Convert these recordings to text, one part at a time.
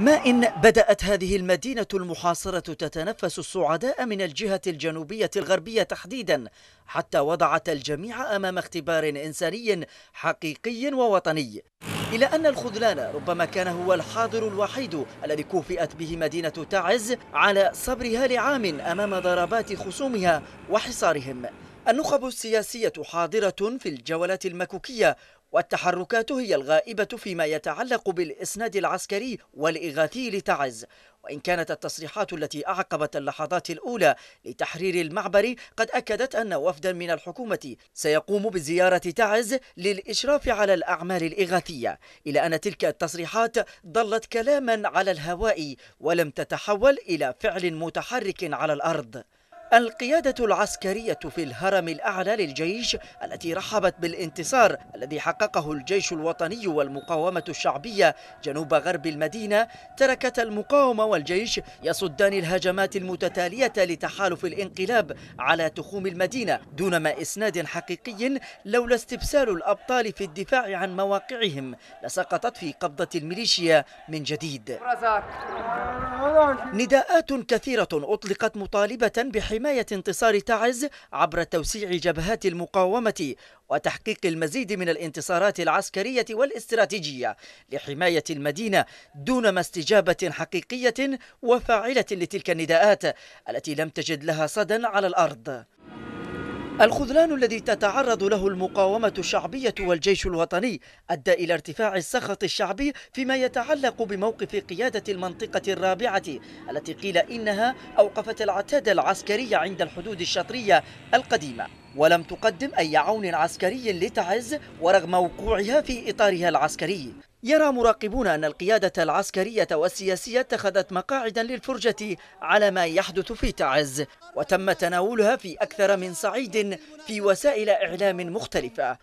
ما إن بدأت هذه المدينة المحاصرة تتنفس الصعداء من الجهة الجنوبية الغربية تحديدا حتى وضعت الجميع أمام اختبار إنساني حقيقي ووطني إلى أن الخذلان ربما كان هو الحاضر الوحيد الذي كوفئت به مدينة تعز على صبرها لعام أمام ضربات خصومها وحصارهم النخب السياسية حاضرة في الجولات المكوكية والتحركات هي الغائبة فيما يتعلق بالإسناد العسكري والإغاثي لتعز وإن كانت التصريحات التي أعقبت اللحظات الأولى لتحرير المعبر قد أكدت أن وفدا من الحكومة سيقوم بزيارة تعز للإشراف على الأعمال الإغاثية إلى أن تلك التصريحات ظلت كلاما على الهواء ولم تتحول إلى فعل متحرك على الأرض القيادة العسكرية في الهرم الأعلى للجيش التي رحبت بالانتصار الذي حققه الجيش الوطني والمقاومة الشعبية جنوب غرب المدينة تركت المقاومة والجيش يصدان الهجمات المتتالية لتحالف الانقلاب على تخوم المدينة دون ما إسناد حقيقي لولا استبسال الأبطال في الدفاع عن مواقعهم لسقطت في قبضة الميليشيا من جديد نداءات كثيرة أطلقت مطالبة بحماية حماية انتصار تعز عبر توسيع جبهات المقاومة وتحقيق المزيد من الانتصارات العسكرية والاستراتيجية لحماية المدينة دون ما استجابة حقيقية وفاعلة لتلك النداءات التي لم تجد لها صدى على الأرض الخذلان الذي تتعرض له المقاومة الشعبية والجيش الوطني أدى إلى ارتفاع السخط الشعبي فيما يتعلق بموقف قيادة المنطقة الرابعة التي قيل إنها أوقفت العتاد العسكري عند الحدود الشطرية القديمة ولم تقدم أي عون عسكري لتعز ورغم وقوعها في إطارها العسكري يرى مراقبون أن القيادة العسكرية والسياسية اتخذت مقاعدا للفرجة على ما يحدث في تعز وتم تناولها في أكثر من صعيد في وسائل إعلام مختلفة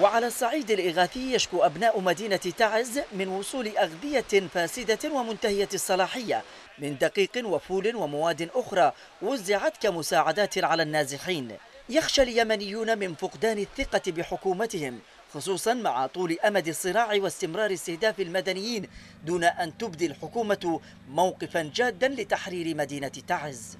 وعلى الصعيد الإغاثي يشكو أبناء مدينة تعز من وصول أغذية فاسدة ومنتهية الصلاحية من دقيق وفول ومواد أخرى وزعت كمساعدات على النازحين يخشى اليمنيون من فقدان الثقة بحكومتهم خصوصا مع طول أمد الصراع واستمرار استهداف المدنيين دون أن تبدي الحكومة موقفا جادا لتحرير مدينة تعز